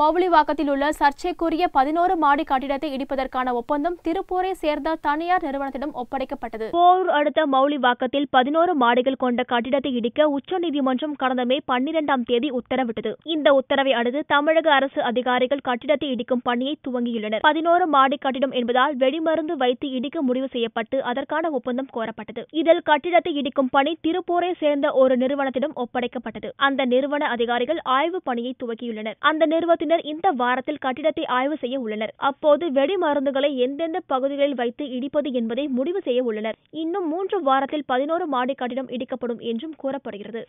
மௌலிவாக்கத்தில் உள்ள சர்ச்சைக்குரிய பதினோரு மாடி கட்டிடத்தை இடிப்பதற்கான ஒப்பந்தம் திருப்பூரை சேர்ந்த தனியார் நிறுவனத்திடம் ஒப்படைக்கப்பட்டது போரூர் அடுத்த மௌலிவாக்கத்தில் பதினோரு மாடிகள் கொண்ட கட்டிடத்தை இடிக்க உச்சநீதிமன்றம் கடந்த மே பன்னிரெண்டாம் தேதி உத்தரவிட்டது இந்த உத்தரவை அடுத்து தமிழக அரசு அதிகாரிகள் கட்டிடத்தை இடிக்கும் பணியை துவங்கியுள்ளனர் பதினோரு மாடி கட்டிடம் என்பதால் வெடிமருந்து வைத்து இடிக்க முடிவு செய்யப்பட்டு அதற்கான ஒப்பந்தம் கோரப்பட்டது இதில் கட்டிடத்தை இடிக்கும் பணி திருப்பூரை சேர்ந்த ஒரு நிறுவனத்திடம் ஒப்படைக்கப்பட்டது அந்த நிறுவன அதிகாரிகள் ஆய்வு பணியை துவக்கியுள்ளனர் அந்த நிறுவனத்தின் குழுவினர் இந்த வாரத்தில் கட்டிடத்தை ஆய்வு செய்ய உள்ளனர் அப்போது வெடி மருந்துகளை எந்தெந்த பகுதிகளில் வைத்து இடிப்பது என்பதை முடிவு செய்ய உள்ளனர் இன்னும் மூன்று வாரத்தில் பதினோரு மாடி கட்டிடம் இடிக்கப்படும் என்றும் கூறப்படுகிறது